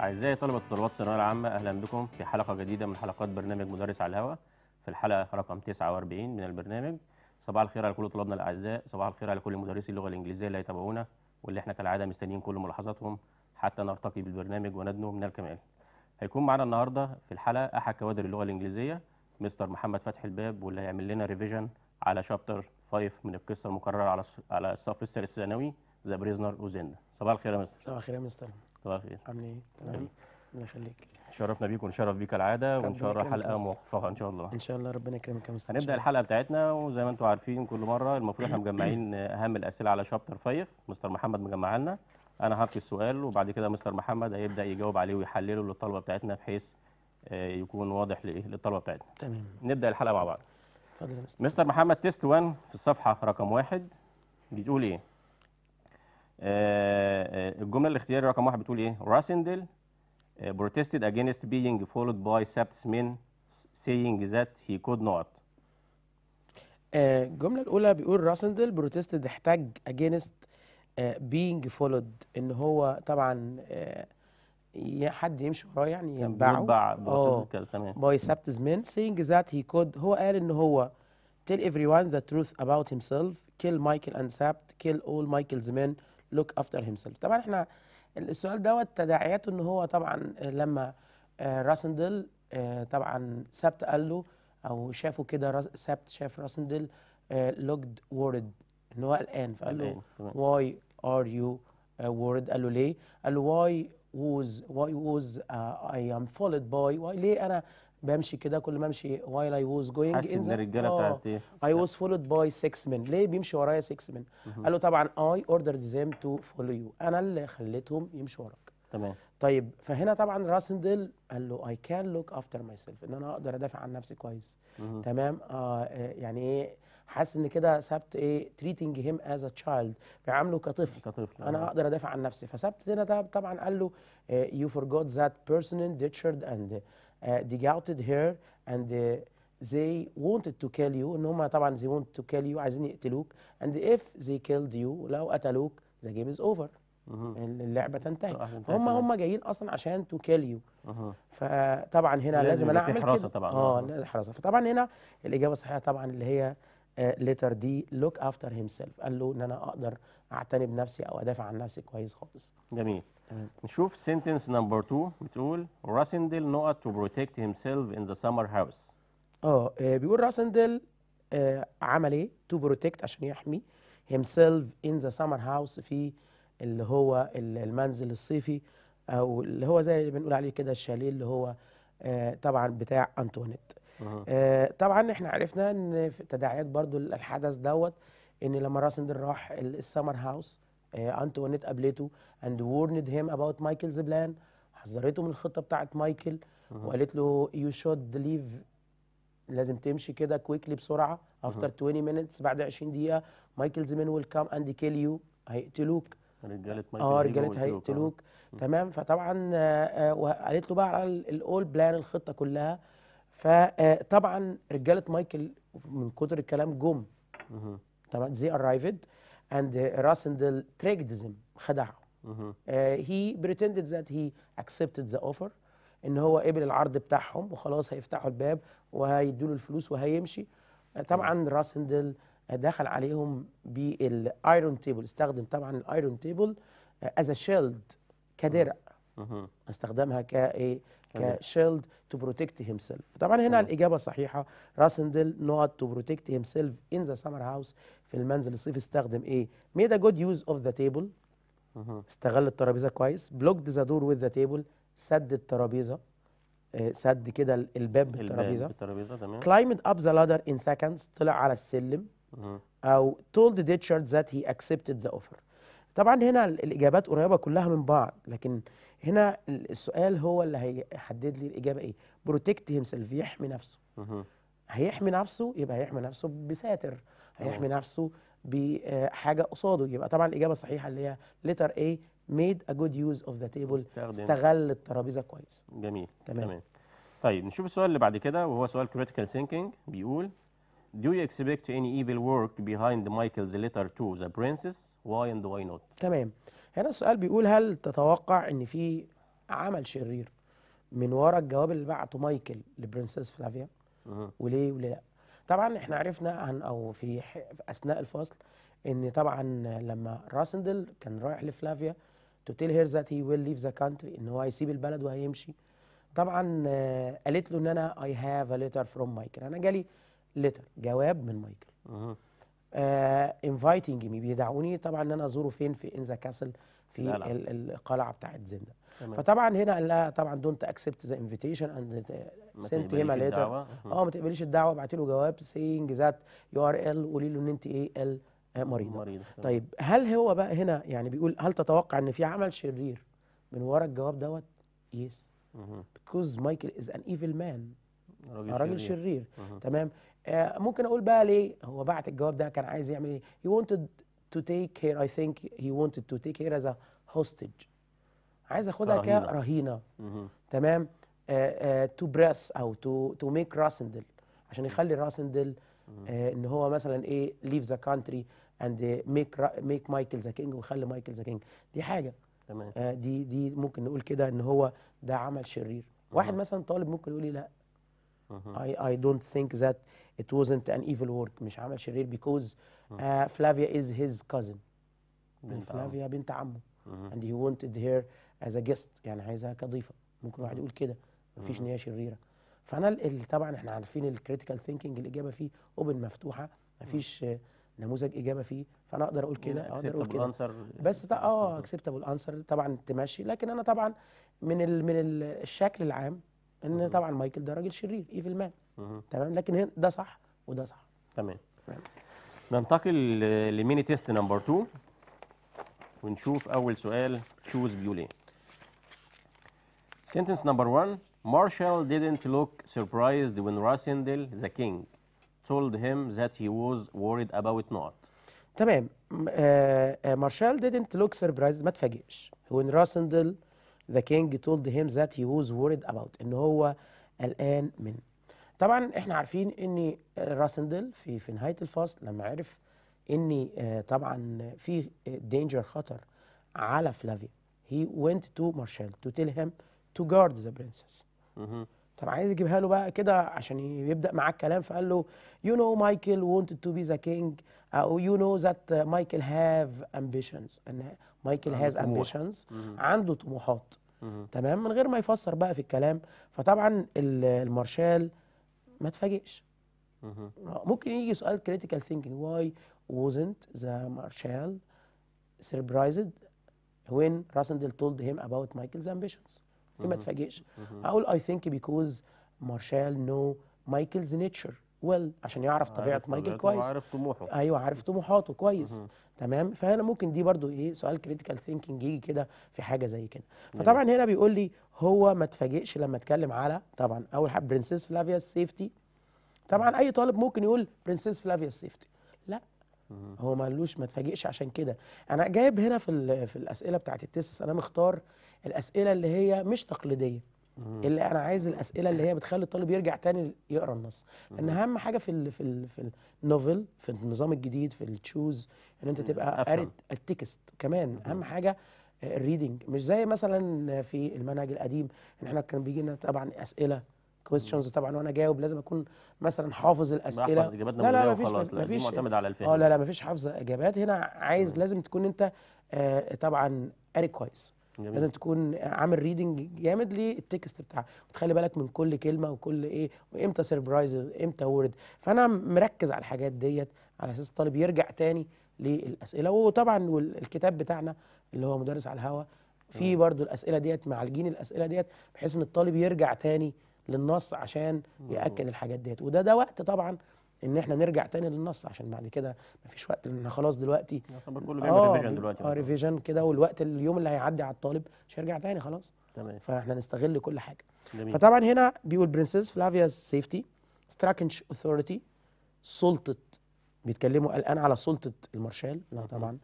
أعزائي طلبة طلبات الثانوية العامة أهلا بكم في حلقة جديدة من حلقات برنامج مدرس على الهواء في الحلقة رقم 49 من البرنامج صباح الخير على كل طلابنا الأعزاء صباح الخير على كل مدرسي اللغة الإنجليزية اللي هيتابعونا واللي احنا كالعادة مستنيين كل ملاحظاتهم حتى نرتقي بالبرنامج وندنو من الكمال هيكون معنا النهاردة في الحلقة أحد كوادر اللغة الإنجليزية مستر محمد فتحي الباب واللي هيعمل لنا ريفيجن على شابتر 5 من القصة المكررة على على الصف الثالث الثانوي ذا بريزنر وزين صباح الخير يا مستر صباح الخير يا مستر الله خير عاملين ايه تمام الله يخليك شرفنا بيك ونشرف بيك العاده وان شاء الله حلقه موفقه ان شاء الله ان شاء الله ربنا يكرمك يا مستر هنبدا الحلقه بتاعتنا وزي ما انتم عارفين كل مره المفروض احنا مجمعين اهم الاسئله على شابتر 5 مستر محمد مجمع لنا انا هحكي السؤال وبعد كده مستر محمد هيبدا يجاوب عليه ويحلله للطلبه بتاعتنا بحيث آه، يكون واضح لايه للطلبه بتاعتنا تمام نبدا الحلقه مع بعض اتفضل يا مستر مستر محمد تيست 1 في الصفحه رقم 1 بتقول ايه آه، آه، الجمله الاختياري رقم واحد بتقول ايه؟ راسندل اجينست آه، against being followed by من saying that he could not. الجملة الأولى بيقول راسندل بروتستد احتاج اجينست بينج فولود إن هو طبعا حد يمشي وراه يعني ينبعه اه باي سابتس من سينج ذات هي كود هو قال إن هو tell everyone the truth about himself kill Michael and Sapt kill all Michael's men لوك افتر himself طبعا احنا السؤال دوت تداعياته ان هو طبعا آه، لما آه، راسندل آه، طبعا سبت قال له او شافه كده سبت شاف راسندل لوكد وورد ان هو قلقان فقال له واي ار يو وورد قال له ليه؟ قال له واي ووز واي ووز اي ام فولد باي واي ليه انا بمشي كده كل ما امشي وايل اي واز جوينج حاسس ان الرجاله بتاعت ايه اي واز فولود باي 6 مان ليه بيمشي ورايا 6 مان قال له طبعا اي اوردرد ذيم تو فولو يو انا اللي خليتهم يمشوا وراك تمام طيب فهنا طبعا راسندل قال له اي كان لوك افتر ماي سيلف ان انا اقدر ادافع عن نفسي كويس تمام آه،, آه يعني ايه حاسس ان كده سبت ايه تريتنج هيم از ا تشايلد بيعامله كطفل كطفل انا آه. اقدر ادافع عن نفسي فسبت هنا طبعا قال له يو فورجوت ذات بيرسون ديتشرد اند Uh, they doubted her and uh, they wanted to kill you ان هم طبعا they wanted to kill you عايزين يقتلوك and if they killed you لو قتلوك the game is over اللعبه تنتهي هم هم جايين اصلا عشان تو كيل يو فطبعا هنا لازم انا اعمل حراسه طبعا اه لازم حراسه فطبعا هنا الاجابه الصحيحه طبعا اللي هي ليتر دي لوك افتر هيم سيلف قال له ان انا اقدر اعتني بنفسي او ادافع عن نفسي كويس خالص جميل نشوف سنتنس نمبر 2 بتقول راسندل نقط تو بروتكت هيم سيلف ان ذا سمر هاوس اه بيقول راسندل آه عمل ايه تو بروتكت عشان يحمي هيم سيلف ان ذا سمر هاوس في اللي هو المنزل الصيفي او اللي هو زي ما بنقول عليه كده الشاليه اللي هو آه طبعا بتاع انتونيت. آه طبعا احنا عرفنا ان في تداعيات برضو الحدث دوت ان لما راسندل راح السمر هاوس أنتوانيت آه، قابلته and warned him about Michael's plan حذرته من الخطة بتاعة مايكل وقالت له you should leave لازم تمشي كده كويكلي بسرعة after 20 minutes بعد 20 دقيقة مايكلز men will come and kill you هيقتلوك رجاله مايكل اه رجاله هيقتلوك تمام فطبعا آه، آه، وقالت له بقى على الاول بلان الخطه كلها فطبعا رجاله مايكل من كتر الكلام جم تمام زي ارايفد and uh, Rassendel tricked him خدعه mm -hmm. uh, he pretended that he accepted the offer ان هو قبل العرض بتاعهم وخلاص هيفتحوا الباب وهيدوا له الفلوس وهيمشي uh, طبعا راسندل uh, دخل عليهم بالايرون تيبل استخدم طبعا الايرون تيبل از شيلد كدرع استخدمها ك إيه، كشيلد تو بروتكت هيم سيلف طبعا هنا مم. الاجابه صحيحه راسندل نوت تو بروتكت هيم سيلف ان ذا سمر هاوس في المنزل الصيفي استخدم ايه ميد ا جود يوز اوف ذا تيبل استغل الترابيزه كويس بلوكد ذا دور وذ ذا تيبل سد الترابيزه آه، سد كده الباب بالترابيزه بالترابيزه تمام climbed اب ذا لادر ان سكندز طلع على السلم او تولد ديتشارد ذات هي اكسبتد ذا اوفر طبعا هنا الاجابات قريبه كلها من بعض لكن هنا السؤال هو اللي هيحدد لي الاجابه ايه بروتكت هيم سيلف يحمي نفسه هيحمي نفسه يبقى هيحمي نفسه بساتر هيحمي نفسه بحاجه آه، قصاده يبقى طبعا الاجابه الصحيحه اللي هي ليتر اي ميد ا جود يوز اوف ذا تيبل استغل الترابيزه كويس جميل تمام. تمام طيب نشوف السؤال اللي بعد كده وهو سؤال critical thinking بيقول Do you expect any evil work behind Michael's letter to the princess واي اند واي نوت تمام هنا السؤال بيقول هل تتوقع ان في عمل شرير من ورا الجواب اللي بعته مايكل لبرنسيس فلافيا وليه وليه لا طبعا احنا عرفنا عن او في, في اثناء الفصل ان طبعا لما راسندل كان رايح لفلافيا تو تيل هير ذات هي ويل ليف ذا كانتري ان هو هيسيب البلد وهيمشي طبعا آه، قالت له ان انا اي هاف ا ليتر فروم مايكل انا جالي ليتر جواب من مايكل انفايتنج آه، مي بيدعوني طبعا ان انا ازوره فين في انزا كاسل في لا لا. القلعه بتاعه زندا فطبعا هنا قال لها طبعا دونت اكسبت ذا انفيتيشن اند سنت هيم ليتر اه ما تقبليش الدعوه ابعتي له جواب سينج ذات يو ار ال قولي له ان انت ايه ال مريضه مريضة طيب هل هو بقى هنا يعني بيقول هل تتوقع ان في عمل شرير من ورا الجواب دوت يس بيكوز مايكل از ان ايفل مان راجل شرير, شرير. تمام آه، ممكن اقول بقى ليه هو بعت الجواب ده كان عايز يعمل ايه he wanted to take her I think he wanted to take her as a hostage عايز اخدها كرهينه تمام تو آه، بريس آه، او تو تو ميك راسندل عشان يخلي راسندل ان هو مثلا ايه ليف ذا كانتري اند ميك ميك مايكل ذا كينج ويخلي مايكل ذا كينج دي حاجه تمام دي دي ممكن نقول كده ان هو ده عمل شرير واحد مثلا طالب ممكن يقول لي لا Uh-huh. I, I don't think that it wasn't an evil work مش عمل شرير because uh-huh. uh, Flavia is his cousin بنت Flavia بنت عمه uh-huh. and he wanted her as a guest يعني عايزها كضيفة ممكن واحد يقول كده مفيش ان هي شريرة فانا طبعا احنا عارفين الكريتيكال ثينكينج الاجابه فيه اوبن مفتوحه مفيش آه، نموذج اجابه فيه فانا اقدر اقول كده اقدر اقول كده بس اه أكسبتبل انسر طبعا تمشي لكن انا طبعا من من الشكل العام ان طبعا مايكل ده راجل شرير ايفل مان تمام لكن هنا ده صح وده صح تمام ننتقل لميني تيست نمبر 2 ونشوف اول سؤال تشوز بيوليه Sentence number one, Marshall didn't look surprised when Rasindel, the king, told him that he was worried about not. تمام مارشال didn't look surprised ما تفاجئش when Rasindel the king told him that he was worried about ان هو قلقان منه طبعا احنا عارفين ان راسندل آه، في في نهايه الفصل لما عرف ان آه، طبعا في دينجر آه، خطر على فلافيا هي وينت تو مارشال تو تيل هيم تو جارد ذا برنسس طب عايز يجيبها له بقى كده عشان يبدا معاه الكلام فقال له يو نو مايكل wanted تو بي ذا كينج او يو نو ذات مايكل هاف امبيشنز ان مايكل هاز امبيشنز عنده طموحات تمام من غير ما يفسر بقى في الكلام فطبعا المارشال ما اتفاجئش ممكن يجي سؤال كريتيكال ثينكينج واي wasn't the marshal surprised when Rossendale told him about Michael's ambitions ليه ما اتفاجئش اقول I think because Marshall know Michael's nature ويل عشان يعرف طبيعه مايكل كويس عارف طموحه ايوه عارف طموحاته كويس تمام فهنا ممكن دي برضو ايه سؤال كريتيكال ثينكينج يجي كده في حاجه زي كده فطبعا هنا بيقول لي هو ما اتفاجئش لما اتكلم على طبعا اول حاجه برنسيس فلافيا سيفتي طبعا اي طالب ممكن يقول برنسيس فلافيا سيفتي لا هو ما قالوش ما اتفاجئش عشان كده انا جايب هنا في في الاسئله بتاعت التسس انا مختار الاسئله اللي هي مش تقليديه اللي انا عايز الاسئله اللي هي بتخلي الطالب يرجع تاني يقرا النص لان اهم حاجه في الـ في الـ في النوفل في النظام الجديد في التشوز ان انت تبقى قاري التكست كمان اهم حاجه الريدنج مش زي مثلا في المنهج القديم ان احنا كان بيجي لنا طبعا اسئله كويستشنز طبعا وانا جاوب لازم اكون مثلا حافظ الاسئله لا لا مفيش مفيش معتمد على الفهم اه لا لا مفيش حافظ اجابات هنا عايز لازم تكون انت آه، طبعا قاري كويس جميل. لازم تكون عامل ريدنج جامد للتكست بتاعك وتخلي بالك من كل كلمه وكل ايه وامتى سربرايز امتى وورد فانا مركز على الحاجات ديت على اساس الطالب يرجع تاني للاسئله وطبعا والكتاب بتاعنا اللي هو مدرس على الهوا في برضو الاسئله ديت معالجين الاسئله ديت بحيث ان الطالب يرجع تاني للنص عشان ياكد الحاجات ديت وده ده وقت طبعا ان احنا نرجع تاني للنص عشان بعد كده مفيش وقت لان خلاص دلوقتي يعتبر كله آه، بيعمل ريفيجن دلوقتي اه ريفيجن كده والوقت اليوم اللي هيعدي على الطالب مش هيرجع تاني خلاص تمام فاحنا نستغل كل حاجه دمين. فطبعا هنا بيقول برنسس فلافياز سيفتي ستراكنش اوثورتي سلطه بيتكلموا الان على سلطه المارشال لا طبعا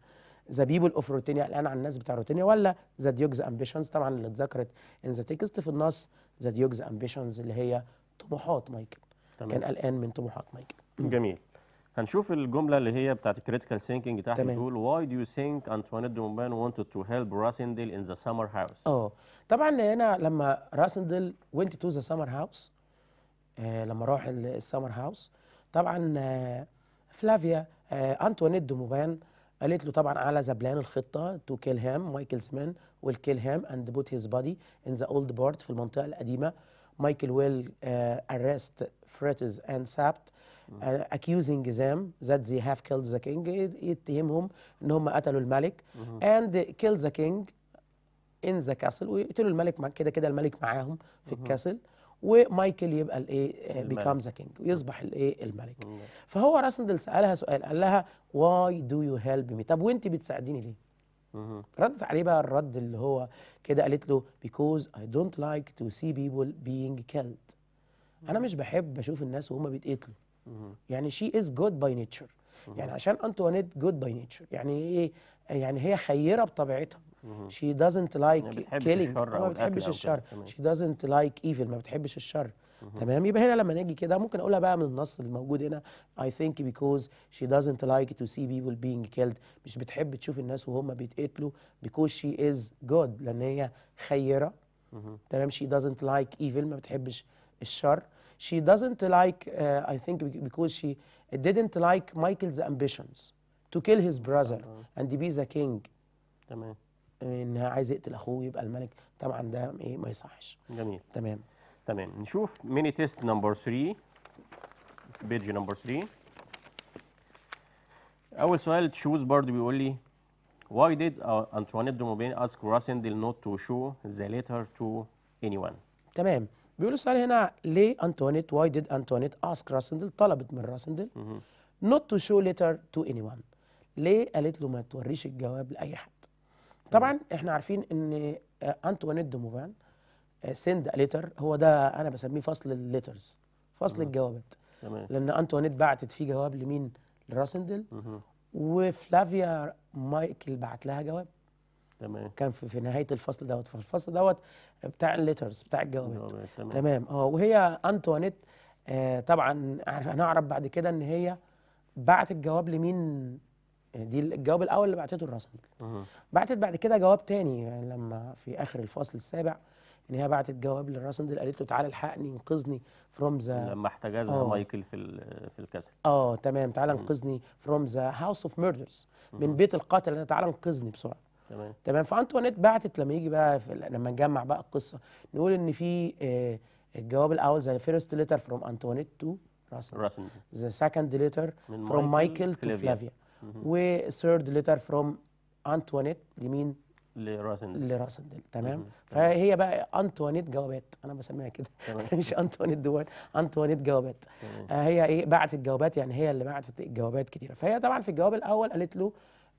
ذا بيبل اوف روتينيا الان على الناس بتاع روتينيا ولا ذا ديوجز امبيشنز طبعا اللي اتذكرت ان ذا تكست في النص ذا ديوجز امبيشنز اللي هي طموحات مايكل تمام. كان قلقان من طموحات مايكل جميل هنشوف الجمله اللي هي بتاعت الكريتيكال ثينكينج تحت بتقول واي دو يو ثينك انتوانيت دومبان وونتد تو هيلب راسندل ان ذا سمر هاوس اه طبعا هنا لما راسندل وينت تو ذا سمر هاوس لما راح السمر هاوس طبعا آه فلافيا آه انتوانيت دوموفان قالت له طبعا على زبلان الخطه تو كيل هام مايكلز مان ويل كيل هام اند بوت هيز بادي ان ذا اولد بارت في المنطقه القديمه مايكل ويل ارست فريتز اند سابت آه، accusing them that they have killed the king يتهمهم ان هم قتلوا الملك and kill the king in the castle ويقتلوا الملك كده كده الملك معاهم في الكاسل ومايكل يبقى الايه بيكام ذا كينج ويصبح الايه الملك فهو راسندل سالها سؤال قال لها واي دو يو هيلب مي طب وانت بتساعديني ليه ردت عليه بقى الرد اللي هو كده قالت له بيكوز اي دونت لايك تو سي بيبول بينج كيلد أنا مش بحب أشوف الناس وهم بيتقتلوا يعني شي از جود باي نيتشر يعني عشان انتوانيت جود باي نيتشر يعني ايه يعني هي خيره بطبيعتها شي دازنت لايك كيلينج ما بتحبش الشر شي دازنت لايك ايفل ما بتحبش الشر تمام يبقى هنا لما نيجي كده ممكن اقولها بقى من النص الموجود هنا اي ثينك بيكوز شي دازنت لايك تو سي بيبل بينج كيلد مش بتحب تشوف الناس وهم بيتقتلوا بيكوز شي از جود لان هي خيره تمام شي دازنت لايك ايفل ما بتحبش الشر she doesn't like, uh, I think, because she didn't like Michael's ambitions to kill his brother and be the king. تمام. انها عايز يقتل اخوه يبقى الملك طبعا ده ايه ما يصحش. جميل. تمام. تمام نشوف ميني تيست نمبر 3 بيج نمبر 3 اول سؤال تشوز برضو بيقول لي Why did Antoinette de Maubin ask Rossendil not to show the letter to anyone? تمام بيقول السؤال هنا ليه انتونيت واي ديد انتونيت اسك راسندل طلبت من راسندل نوت تو شو ليتر تو اني وان ليه قالت له ما توريش الجواب لاي حد طبعا احنا عارفين ان انتوانيت دوموفان سند ليتر هو ده انا بسميه فصل الليترز فصل الجوابات لان انتوانيت بعتت فيه جواب لمين لراسندل وفلافيا مايكل بعت لها جواب تمام كان في, في نهايه الفصل دوت الفصل دوت بتاع الليترز بتاع الجوابات تمام تمام اه وهي انطوانيت آه طبعا هنعرف بعد كده ان هي بعت الجواب لمين دي الجواب الاول اللي بعتته الرسمي بعتت بعد كده جواب تاني يعني لما في اخر الفصل السابع ان هي بعتت جواب للراسندل قالت له تعالى الحقني انقذني فروم ذا لما احتجزها أوه. مايكل في في الكسل اه تمام تعالى انقذني فروم ذا هاوس اوف ميردرز من بيت القاتل تعالى انقذني بسرعه تمام تمام فانتوانيت بعتت لما يجي بقى في لما نجمع بقى القصه نقول ان في آه الجواب الاول زي فيرست ليتر فروم انتوانيت تو راسل ذا سكند ليتر فروم مايكل تو فلافيا وثيرد ليتر فروم انتوانيت لمين؟ لراسندل لراسندل تمام فهي بقى انتوانيت جوابات انا بسميها كده مش انتوانيت دول انتوانيت جوابات آه، هي ايه بعتت جوابات يعني هي اللي بعتت جوابات كتيره فهي طبعا في الجواب الاول قالت له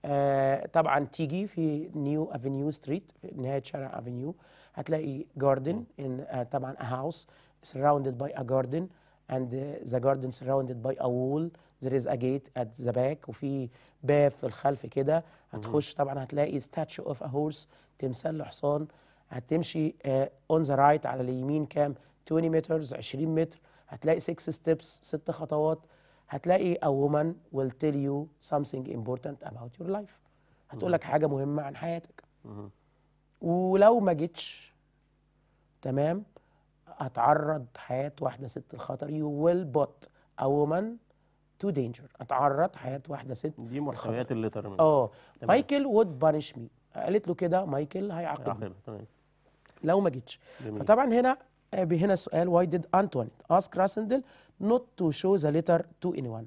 آه، طبعا تيجي في نيو افنيو ستريت في نهايه شارع افنيو هتلاقي جاردن ان آه، طبعا ا هاوس سراوندد باي ا جاردن اند ذا جاردن سراوندد باي ا وول ذير از ا جيت ات ذا باك وفي باب في الخلف كده هتخش طبعا هتلاقي ستاتشو اوف ا هورس تمثال لحصان هتمشي اون ذا رايت على اليمين كام 20 متر 20 متر هتلاقي 6 ستيبس 6 خطوات هتلاقي a woman will tell you something important about your life هتقول لك حاجه مهمه عن حياتك ولو ما جيتش تمام اتعرض حياه واحده ست للخطر you will put a woman to danger اتعرض حياه واحده ست دي مرخيات اللي ترمي اه مايكل would punish مي قالت له كده مايكل هيعاقبني لو ما جيتش فطبعا هنا بهنا آه، السؤال why did Antoinette ask Rassendel not to show the letter to anyone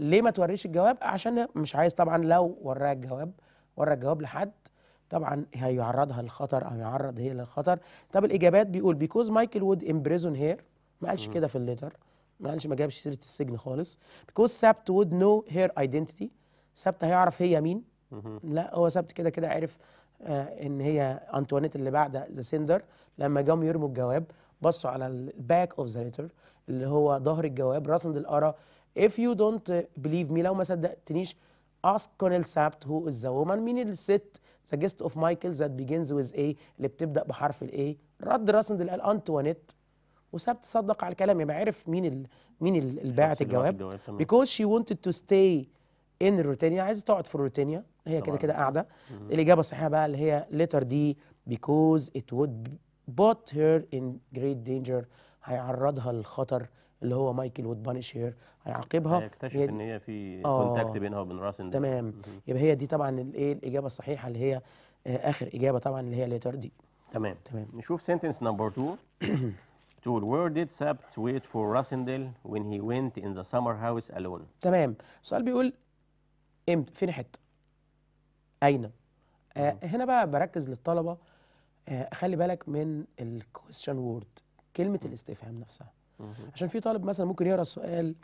ليه ما توريش الجواب عشان مش عايز طبعا لو وراها الجواب ورا الجواب لحد طبعا هيعرضها للخطر او يعرض هي للخطر طب الاجابات بيقول بيكوز مايكل وود امبريزون هير ما قالش كده في الليتر ما قالش ما جابش سيره السجن خالص بيكوز سابت وود نو هير ايدنتيتي سابت هيعرف هي مين لا هو سابت كده كده عرف آه ان هي انتوانيت اللي بعد ذا سندر لما جم يرموا الجواب بصوا على الباك اوف ذا ليتر اللي هو ظهر الجواب راسند القرا if you don't believe me لو ما صدقتنيش ask Colonel سابت who is the woman مين الست سجست of Michael that begins with A اللي بتبدأ بحرف ال A رد راسند قال أنتوانيت وسابت صدق على الكلام يبقى عرف مين ال... مين اللي باعت الجواب because she wanted to stay in روتينيا عايزه تقعد في روتينيا هي كده كده قاعده الاجابه الصحيحه بقى اللي هي letter D because it would put her in great danger هيعرضها للخطر اللي هو مايكل وودبانش هير هيعاقبها هيكتشف هي ان هي في كونتاكت آه. بينها وبين راسن تمام يبقى هي دي طبعا الايه الاجابه الصحيحه اللي هي آه، اخر اجابه طبعا اللي هي ليتر دي تمام تمام نشوف سنتنس نمبر 2 تقول وير ديد سابت ويت فور راسندل وين هي وينت ان ذا سمر هاوس الون تمام. السؤال بيقول امتى؟ فين حته؟ أين؟ آه هنا بقى بركز للطلبة آه خلي بالك من الكويستشن وورد كلمه الاستفهام نفسها عشان في طالب مثلا ممكن يقرا السؤال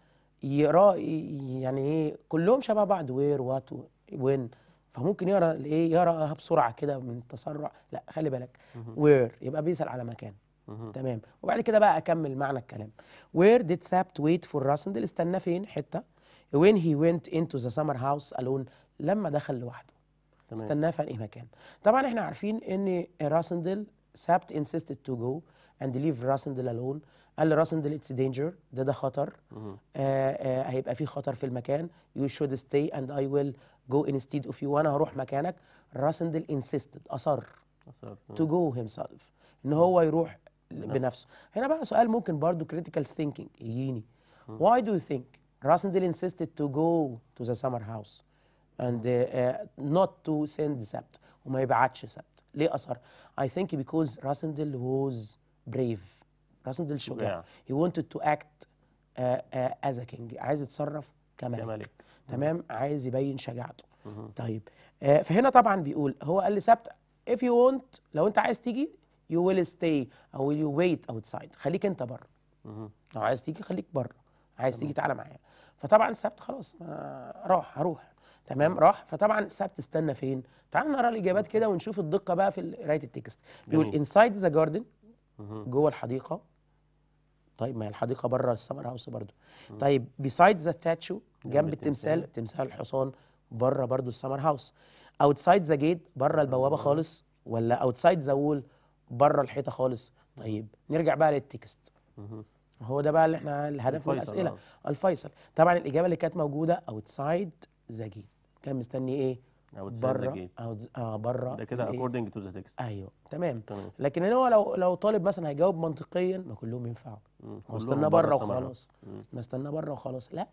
يقراه يعني ايه كلهم شبه بعض وير وات وين فممكن يقرا الايه يقراها بسرعه كده من التسرع لا خلي بالك وير يبقى بيسال على مكان تمام وبعد كده بقى اكمل معنى الكلام وير ديد سابت ويت فور راسندل استنى فين حته وين هي وينت انتو ذا سمر هاوس الون لما دخل لوحده استناه في اي مكان طبعا احنا عارفين ان راسندل سابت انسيستد تو جو and leave Rasendil alone قال لي راسندل it's danger ده ده خطر هيبقى في خطر في المكان you should stay and I will go instead of you وانا هروح مكانك راسندل insisted اصر to go himself ان هو يروح بنفسه هنا بقى سؤال ممكن برضو critical thinking يجيني why do you think راسندل insisted to go to the summer house and not to send سبت وما يبعتش سبت ليه اصر I think because راسندل was brave راسندل شجاع he wanted to act uh, uh, as a king عايز يتصرف كملك, كملك. تمام عايز يبين شجاعته طيب آه فهنا طبعا بيقول هو قال لثابت if you want لو انت عايز تيجي you will stay او you wait outside خليك انت بره لو عايز تيجي خليك بره عايز تيجي تعالى معايا فطبعا ثابت خلاص راح هروح تمام راح فطبعا ثابت استنى فين تعال نقرا الاجابات كده ونشوف الدقه بقى في قرايه التكست بيقول انسايد ذا جاردن جوه الحديقه طيب ما هي الحديقه بره السمر هاوس برضو طيب بيسايد ذا ستاتشو جنب التمثال تمثال الحصان بره برضو السمر هاوس اوتسايد ذا جيت بره البوابه خالص ولا اوتسايد ذا وول بره الحيطه خالص طيب نرجع بقى للتكست هو ده بقى اللي احنا الهدف من الاسئله آه. الفيصل طبعا الاجابه اللي كانت موجوده اوتسايد ذا جيت كان مستني ايه بره اه بره ده كده اكوردنج تو ذا تكست ايوه تمام. لكن هو لو لو طالب مثلا هيجاوب منطقيا ما كلهم ينفعوا ما استنى بره وخلاص ما استنى بره وخلاص لا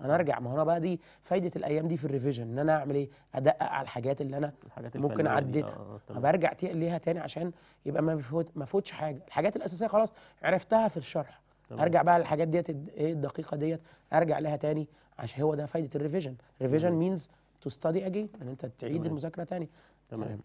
انا ارجع ما هو بقى دي فايده الايام دي في الريفيجن ان انا اعمل ايه ادقق على الحاجات اللي انا الحاجات ممكن عديتها آه, آه، برجع ليها تاني عشان يبقى ما فوت ما فوتش حاجه الحاجات الاساسيه خلاص عرفتها في الشرح طبعا. ارجع بقى للحاجات ديت ايه الدقيقه ديت ارجع لها تاني عشان هو ده فايده الريفيجن ريفيجن مينز تو ستادي اجين ان انت تعيد تمام. المذاكره تاني تمام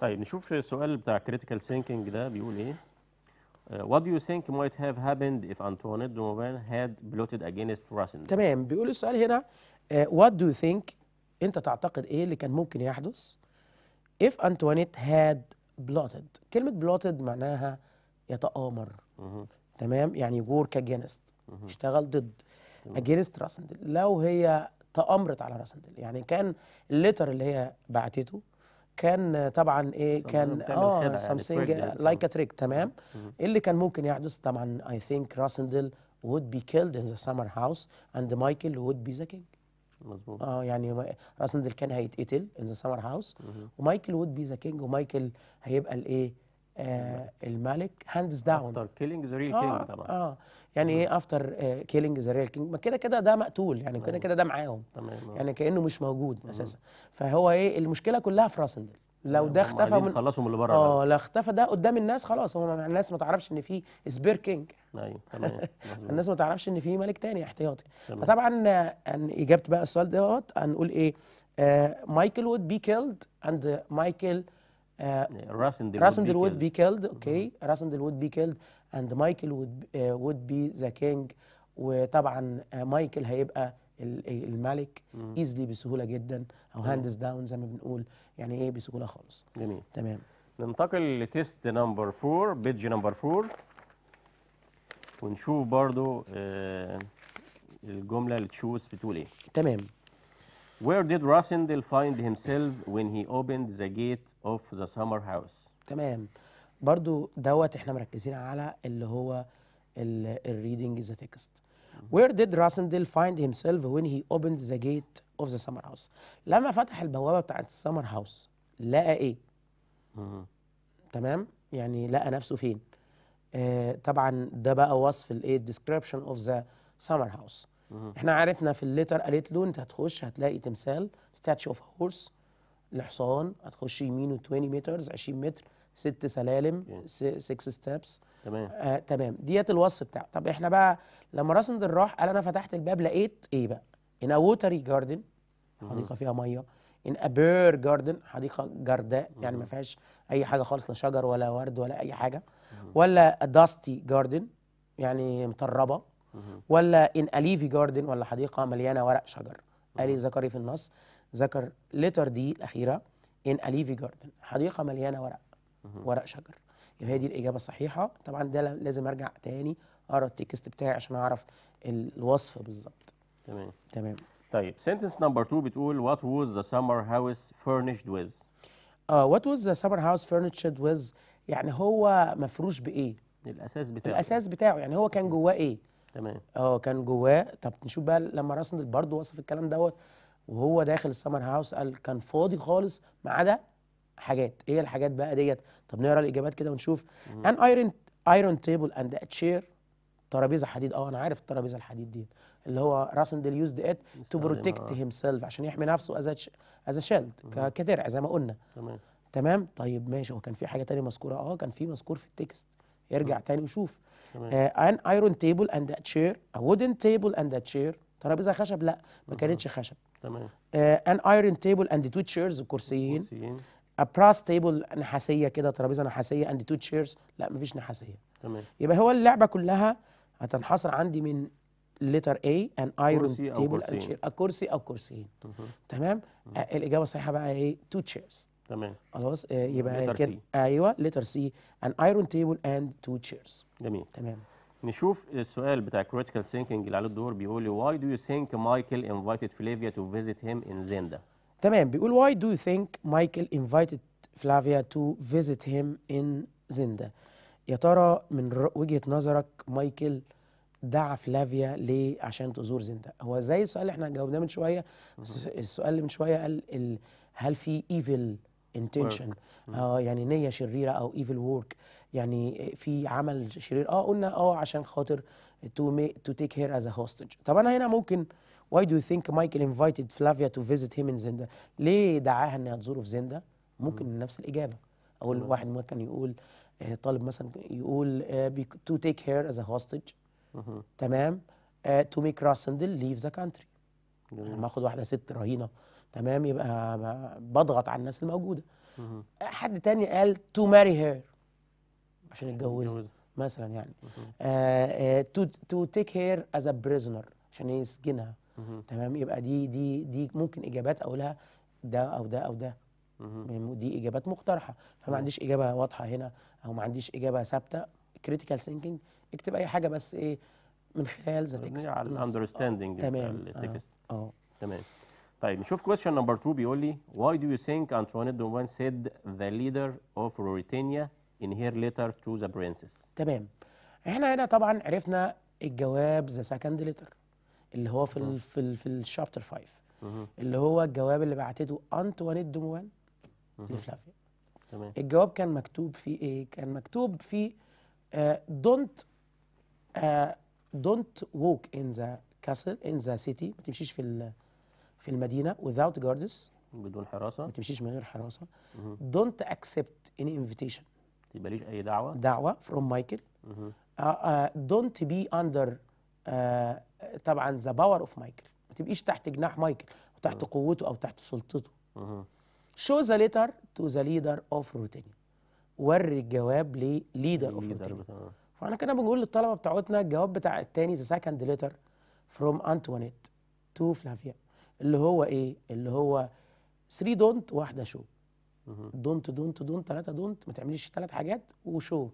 طيب نشوف السؤال بتاع كريتيكال ثينكينج ده بيقول ايه uh, What do you think might have happened if Antoine Donovan had bloated against Russian تمام بيقول السؤال هنا uh, What do you think انت تعتقد ايه اللي كان ممكن يحدث if Antoinette had blotted كلمة blotted معناها يتآمر تمام يعني work against اشتغل ضد against Russian لو هي تامرت على راسندل يعني كان الليتر اللي هي بعتته كان طبعا ايه كان اه يعني سامسونج لايك تريك يعني تمام اللي كان ممكن يحدث طبعا اي ثينك راسندل وود بي كيلد ان ذا سمر هاوس اند مايكل وود بي ذا كينج مظبوط اه يعني راسندل كان هيتقتل ان ذا سمر هاوس ومايكل وود بي ذا كينج ومايكل هيبقى الايه آه الملك هاندز داون افتر كيلينج ذا ريل كينج طبعا اه يعني ايه افتر كيلينج ذا ريل كينج ما كده كده ده مقتول يعني كده كده ده معاهم تمام آه. يعني كانه مش موجود اساسا فهو ايه المشكله كلها في راسندل لو يعني ده اختفى من خلصوا من اللي بره اه لو اختفى ده قدام الناس خلاص هو الناس ما تعرفش ان في سبير كينج ايوه تمام الناس ما تعرفش ان في ملك تاني احتياطي فطبعا آه، ان اجابت بقى السؤال دوت هنقول ايه مايكل وود بي كيلد اند مايكل آه، يعني Rassendil would be killed mm-hmm. okay Rassendil would be killed and Michael would uh, would be the king وطبعا مايكل آه، هيبقى الملك ايزلي mm-hmm. بسهوله جدا او هاندز mm-hmm. داون زي ما بنقول يعني ايه بسهوله خالص جميل تمام ننتقل لتيست نمبر 4 بيدج نمبر 4 ونشوف برضو آه الجمله اللي تشوز بتقول ايه تمام Where did Rasindel find himself when he opened the gate of the summer house؟ تمام برضو دوت احنا مركزين على اللي هو الريدنج ذا تكست Where did Rasindel find himself when he opened the gate of the summer house؟ لما فتح البوابة بتاعت السمر هاوس لقى ايه؟ تمام؟ يعني لقى نفسه فين؟ آه طبعا ده بقى وصف الايه؟ description of the summer house احنا عرفنا في الليتر قالت له انت هتخش هتلاقي تمثال ستاتش اوف هورس الحصان هتخش يمينه 20 مترز 20 متر ست سلالم 6 ستابس تمام آه تمام ديت الوصف بتاعه طب احنا بقى لما راسندل راح قال انا فتحت الباب لقيت ايه بقى؟ ان ووتري جاردن حديقه فيها ميه ان ابير جاردن حديقه جرداء يعني ما فيهاش اي حاجه خالص لا شجر ولا ورد ولا اي حاجه ولا داستي جاردن يعني مطربه ولا ان اليفي جاردن ولا حديقه مليانه ورق شجر قال ذكري في النص ذكر لتر دي الاخيره ان اليفي جاردن حديقه مليانه ورق ورق شجر يبقى هي دي الاجابه الصحيحه طبعا ده لازم ارجع تاني اقرا التكست بتاعي عشان اعرف الوصف بالظبط تمام تمام طيب سنتنس نمبر 2 بتقول what was the summer house furnished with اه uh, what was the summer house furnished with يعني هو مفروش بايه الاساس بتاعه الاساس بتاعه يعني هو كان جواه ايه تمام اه كان جواه طب نشوف بقى لما راسندل برضه وصف الكلام دوت وهو داخل السمر هاوس قال كان فاضي خالص ما عدا حاجات ايه الحاجات بقى ديت طب نقرا الاجابات كده ونشوف ان ايرون ايرون تيبل اند تشير ترابيزه حديد اه انا عارف الترابيزه الحديد دي اللي هو راسندل يوزد ات تو بروتكت هيم سيلف عشان يحمي نفسه از از شيلد كدرع زي ما قلنا تمام تمام طيب ماشي هو كان في حاجه ثانيه مذكوره اه كان في مذكور في التكست ارجع ثاني وشوف ان ايرون تيبل اند تشير وودن تيبل اند تشير ترابيزه خشب لا ما كانتش خشب تمام ان ايرون تيبل اند تو تشيرز كرسيين براس تيبل نحاسيه كده ترابيزه نحاسيه اند تو تشيرز لا مفيش نحاسيه تمام يبقى هو اللعبه كلها هتنحصر عندي من لتر اي ان ايرون تيبل اند كرسي او كرسيين تمام آه، الاجابه الصحيحه بقى ايه تو تشيرز تمام خلاص آه، يبقى كده ايوه ليتر سي ان ايرون تيبل اند تو تشيرز جميل تمام نشوف السؤال بتاع كريتيكال ثينكينج اللي عليه الدور بيقول لي واي دو يو ثينك مايكل invited فليفيا تو فيزيت هيم ان زيندا تمام بيقول واي دو يو ثينك مايكل invited Flavia تو فيزيت هيم ان زيندا يا ترى من وجهة نظرك مايكل دعا فلافيا ليه عشان تزور زندا؟ هو زي السؤال اللي احنا جاوبناه من شوية السؤال اللي من شوية قال هل في ايفل انتنشن mm. اه يعني نيه شريره او ايفل وورك يعني في عمل شرير اه قلنا اه عشان خاطر تو تو تيك هير از هوستج طب انا هنا ممكن why do you think Michael invited Flavia to visit him in Zinda ليه دعاها انها تزوره في زندا ممكن مم. نفس الاجابه او الواحد ممكن يقول آه، طالب مثلا يقول آه، to take her as a hostage مم. تمام uh, to make Rassendil leave the country لما اخد واحده ست رهينه تمام يبقى بضغط على الناس الموجوده حد تاني قال تو ماري هير عشان يتجوزها مثلا يعني تو تو تيك هير از ا بريزنر عشان يسجنها تمام يبقى دي دي دي ممكن اجابات اقولها ده او ده او ده دي اجابات مقترحه فما عنديش اجابه واضحه هنا او ما عنديش اجابه ثابته كريتيكال ثينكينج اكتب اي حاجه بس ايه من خلال ذا تكست يعني على الاندرستاندنج تمام التكست آه. اه تمام طيب نشوف question number 2 بيقول لي why do you think Antoinette Domouin said the leader of Mauritania in her letter to the princess تمام احنا هنا طبعا عرفنا الجواب the second letter اللي هو في في في الشابتر 5 اللي هو الجواب اللي بعتته أنتوانيت دوموان لفلافيا تمام الجواب كان مكتوب فيه ايه كان مكتوب فيه دونت دونت ووك ان ذا كاسل ان ذا سيتي ما تمشيش في في المدينه without guards بدون حراسه ما تمشيش من غير حراسه دونت اكسبت اني انفيتيشن يبقى اي دعوه دعوه فروم مايكل دونت بي اندر طبعا ذا باور اوف مايكل ما تبقيش تحت جناح مايكل وتحت مه. قوته او تحت سلطته شو ذا ليتر تو ذا ليدر اوف روتينيا وري الجواب لليدر اوف روتينيا فاحنا كنا بنقول للطلبه بتاعتنا الجواب بتاع الثاني ذا سكند ليتر فروم انتوانيت تو فلافيا اللي هو ايه اللي هو 3 دونت واحده شو دونت دونت دونت ثلاثه دونت ما تعمليش ثلاث حاجات وشو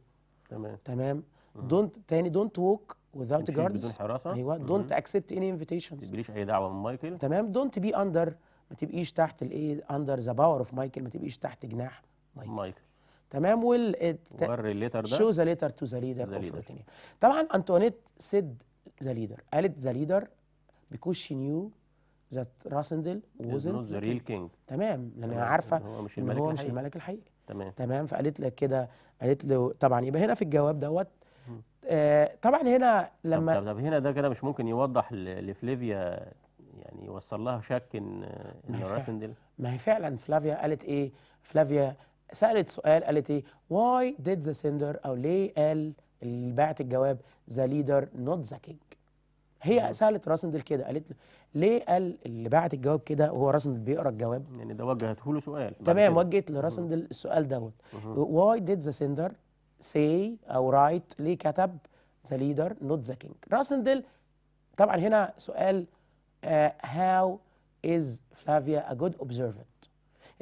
تمام تمام دونت تاني دونت ووك without جاردز بدون حراسه ايوه دونت اكسبت اني انفيتيشنز ما تقبليش اي دعوه من مايكل تمام دونت بي اندر ما تبقيش تحت الايه اندر ذا باور اوف مايكل ما تبقيش تحت جناح مايكل مايكل تمام وال الليتر ده شو ذا ليتر تو ذا ليدر طبعا انتوانيت سيد ذا ليدر قالت ذا ليدر بيكوش شي نيو ذات راسندل وزنت ذا ريل كينج تمام لان هي عارفه ان هو مش الملك, هو مش الملك الحقيقي تمام تمام فقالت لك كده قالت له طبعا يبقى هنا في الجواب دوت آه طبعا هنا لما طب, طب, طب هنا ده كده مش ممكن يوضح لفليفيا يعني يوصل لها شك ان ان راسندل ما هي فعلا فلافيا قالت ايه فلافيا سالت سؤال قالت ايه واي ديد ذا سندر او ليه قال اللي بعت الجواب ذا ليدر نوت ذا كينج هي سالت راسندل كده قالت له ليه قال اللي بعت الجواب كده وهو راسندل بيقرا الجواب يعني ده وجهته له سؤال تمام وجهت لراسندل السؤال دوت واي ديد ذا سندر سي او رايت ليه كتب ذا ليدر نوت ذا كينج راسندل طبعا هنا سؤال هاو از فلافيا ا جود اوبزرفنت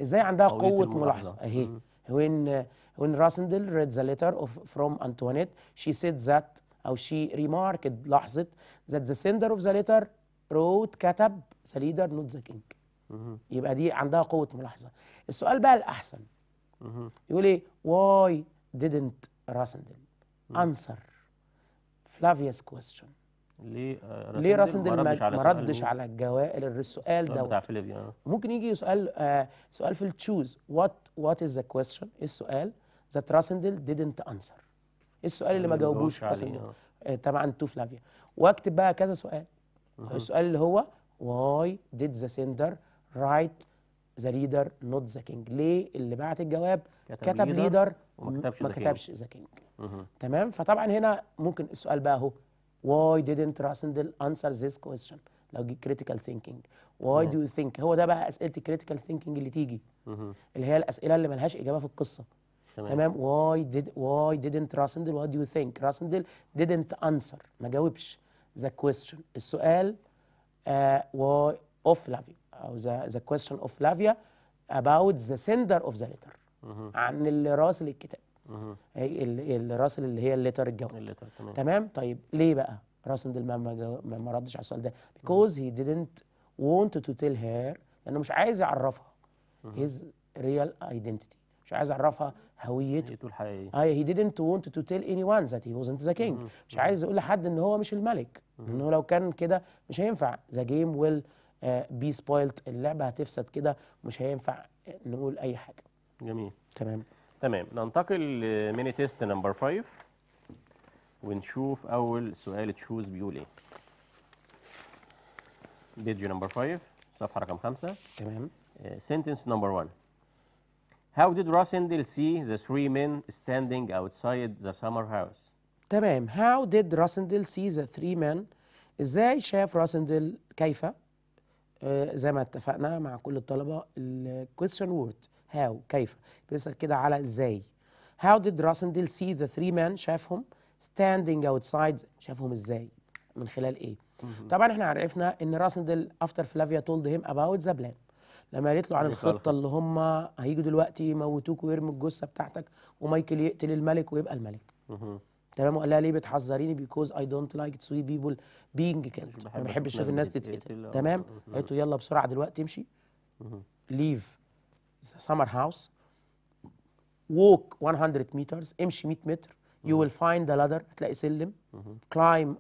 ازاي عندها قوه ملاحظه اهي وين وين راسندل ريد ذا ليتر اوف فروم انتوانيت شي سيد ذات أو شي ريماركد لاحظت that the sender of the letter wrote كتب the leader not the king يبقى دي عندها قوة ملاحظة السؤال بقى الأحسن يقول إيه واي didn't راسندل انسر فلافيوس كويستشن ليه راسندل آه، ما ردش على, ما ردش على الجوائل السؤال ده بتاع فيليبيا آه. ممكن يجي سؤال آه سؤال في التشوز وات وات از ذا كويستشن السؤال ذات راسندل didn't انسر السؤال اللي ما جاوبوش عليه آه. آه، طبعا تو فلافيا واكتب بقى كذا سؤال السؤال اللي هو واي ديد ذا سندر رايت ذا ليدر نوت ذا كينج ليه اللي بعت الجواب كتب, كتب وما كتبش ذا كينج تمام فطبعا هنا ممكن السؤال بقى اهو واي ديدنت راسندل انسر ذيس كويستشن لو جه كريتيكال ثينكينج واي دو يو ثينك هو ده بقى اسئله الكريتيكال ثينكينج اللي تيجي اللي هي الاسئله اللي ملهاش اجابه في القصه تمام واي ديد واي ديدنت راسندل وات دو يو ثينك راسندل ديدنت انسر ما جاوبش ذا كويستشن السؤال واي اوف لافيا او ذا كويستشن اوف لافيا اباوت ذا سندر اوف ذا ليتر عن اللي راسل الكتاب اي اللي راسل اللي هي الليتر الجواب تمام. تمام طيب ليه بقى راسندل ما, ما ردش على السؤال ده بيكوز هي ديدنت وونت تو تيل هير لانه مش عايز يعرفها هيز ريال ايدنتيتي مش عايز اعرفها هويته هويته الحقيقيه اي هي آه، didn't want to tell anyone that he wasn't the king مش عايز يقول لحد ان هو مش الملك انه لو كان كده مش هينفع the game will uh, be spoiled اللعبه هتفسد كده مش هينفع نقول اي حاجه جميل تمام تمام ننتقل لميني تيست نمبر 5 ونشوف اول سؤال تشوز بيقول ايه بيج نمبر 5 صفحه رقم 5 تمام سنتنس آه، نمبر 1 How did Rosendale see the three men standing outside the summer house? تمام How did Rosendale see the three men ازاي شاف راسندل كيف زي ما اتفقنا مع كل الطلبة الكويستشن وورد how كيف بيسأل كده على ازاي How did Rosendale see the three men شافهم standing outside شافهم ازاي من خلال ايه طبعا احنا عرفنا ان Rosendale after Flavia told him about the plan لما قالت له عن الخطه اللي هم هيجوا دلوقتي يموتوك ويرموا الجثه بتاعتك ومايكل يقتل الملك ويبقى الملك تمام وقال لها ليه بتحذريني بيكوز اي دونت لايك تو سي بيبل بينج كيلد ما بحبش اشوف الناس تتقتل اه. تمام قالت له يلا بسرعه دلوقتي امشي ليف سمر هاوس ووك 100 مترز امشي 100 متر يو ويل فايند ذا لادر هتلاقي سلم كلايم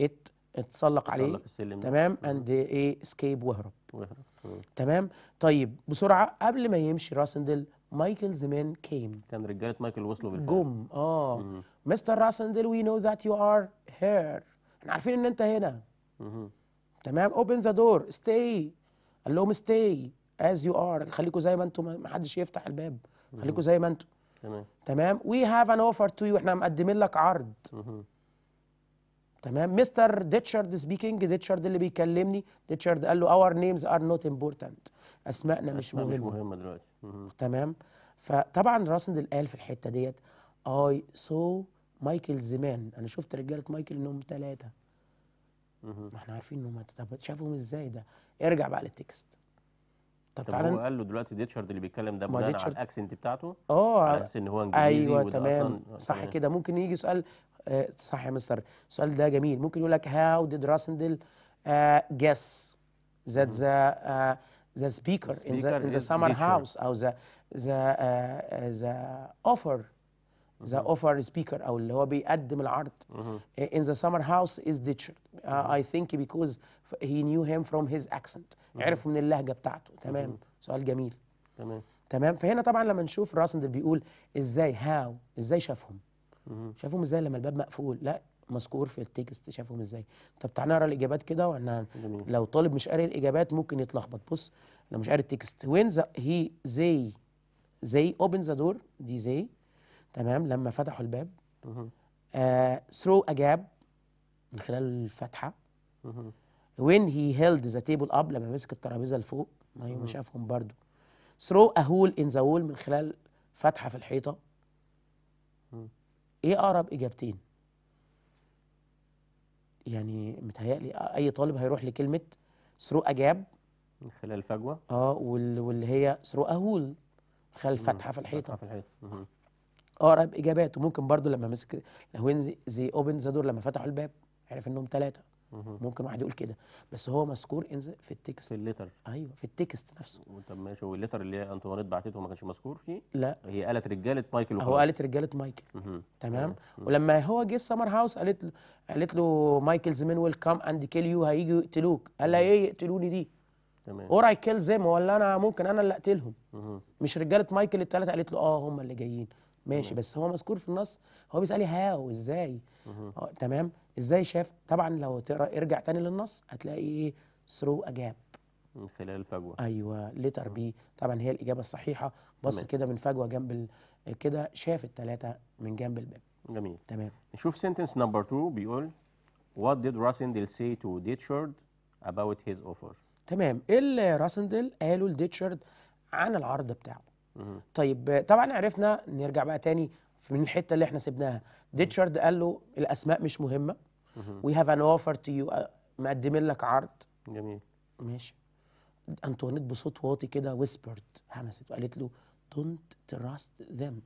ات اتسلق عليه السلم. تمام اند ايه اسكيب واهرب تمام طيب بسرعه قبل ما يمشي راسندل مايكل زمان كيم كان رجاله مايكل وصلوا بالفعل جم اه مستر راسندل وي نو ذات يو ار هير احنا عارفين ان انت هنا تمام اوبن ذا دور ستاي قال لهم ستاي از يو ار خليكم زي ما انتم ما حدش يفتح الباب خليكم زي ما انتم تمام تمام وي هاف ان اوفر تو يو احنا مقدمين لك عرض تمام مستر ديتشارد سبيكينج ديتشارد اللي بيكلمني ديتشارد قال له اور نيمز ار نوت امبورتنت اسمائنا مش مهمه مش مهمه دلوقتي تمام فطبعا راسندل قال في الحته ديت اي سو مايكل زمان انا شفت رجاله مايكل انهم ثلاثه ما احنا عارفين انهم طب شافهم ازاي ده ارجع بقى للتكست طب, طب تعالى هو قال له دلوقتي ديتشارد اللي بيتكلم ده بناء على الاكسنت بتاعته اه على اساس ان هو انجليزي ايوه تمام صح كده ممكن يجي سؤال آه، صح يا مستر السؤال ده جميل ممكن يقول لك هاو ديد راسندل جس ذات ذا ذا سبيكر ان ذا سمر هاوس او ذا ذا ذا اوفر ذا اوفر سبيكر او اللي هو بيقدم العرض ان ذا سمر هاوس از ديتشر اي ثينك بيكوز هي نيو هيم فروم هيز اكسنت عرف من اللهجه بتاعته تمام سؤال جميل تمام تمام فهنا طبعا لما نشوف راسندل بيقول ازاي هاو ازاي شافهم شافهم ازاي لما الباب مقفول لا مذكور في التكست شافهم ازاي طب تعالى نقرا الاجابات كده وانا لو طالب مش قاري الاجابات ممكن يتلخبط بص لو مش قاري التكست وين هي زي زي اوبن ذا دور دي زي تمام لما فتحوا الباب ثرو آه اجاب من خلال الفتحه وين هي هيلد ذا تيبل اب لما مسك الترابيزه لفوق ما هو شافهم برضو ثرو ا هول ان ذا وول من خلال فتحه في الحيطه ايه اقرب اجابتين يعني متهيألي اي طالب هيروح لكلمه ثرو اجاب من خلال فجوه اه واللي هي ثرو اهول خلال فتحه في الحيطه في الحيطه اقرب اجاباته ممكن برضو لما مسك هوين زي اوبن ذا دور لما فتحوا الباب عرف انهم ثلاثه ممكن واحد يقول كده بس هو مذكور ان في التكست في الليتر ايوه في التكست نفسه طب ماشي هو الليتر اللي انطوانيت بعتته ما كانش مذكور فيه لا هي قالت رجاله مايكل هو قالت رجاله مايكل تمام ولما هو جه السمر هاوس قالت له قالت له مايكلز مين ويل كام اند كيل يو هيجوا يقتلوك قال لها ايه يقتلوني دي تمام اور اي كيل زيم ولا انا ممكن انا اللي اقتلهم مش رجاله مايكل الثلاثه قالت له اه هم اللي جايين ماشي بس هو مذكور في النص هو بيسالي هاو ازاي تمام ازاي شاف طبعا لو تقرا ارجع تاني للنص هتلاقي ايه ثرو اجاب من خلال الفجوه ايوه لتر بي طبعا هي الاجابه الصحيحه بص كده من فجوه جنب كده شاف الثلاثه من جنب الباب جميل تمام نشوف سنتنس نمبر 2 بيقول What did راسندل say to ديتشارد about his offer؟ تمام ايه اللي راسندل قاله لديتشارد عن العرض بتاعه؟ طيب طبعا عرفنا نرجع بقى تاني من الحته اللي احنا سبناها ديتشارد قال له الاسماء مش مهمه وي هاف ان اوفر تو يو مقدمين لك عرض جميل ماشي انطوانيت بصوت واطي كده ويسبرد همست وقالت له دونت تراست ذيم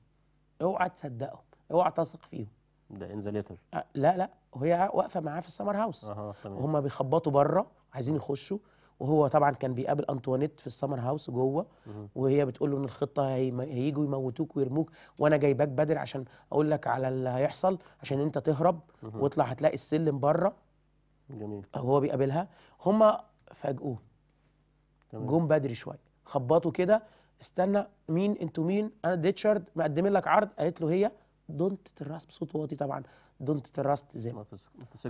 اوعى تصدقهم اوعى تثق فيهم ده ليتر لا لا وهي واقفه معاه في السمر هاوس أه، بيخبطوا بره عايزين يخشوا وهو طبعا كان بيقابل انطوانيت في السمر هاوس جوه وهي بتقول له ان الخطه هيجوا يموتوك ويرموك وانا جايباك بدري عشان اقول لك على اللي هيحصل عشان انت تهرب واطلع هتلاقي السلم بره جميل هو بيقابلها هما فاجئوه جم بدري شويه خبطوا كده استنى مين انتوا مين انا ديتشارد مقدم لك عرض قالت له هي دونت تراست بصوت واطي طبعا دونت تراست زي ما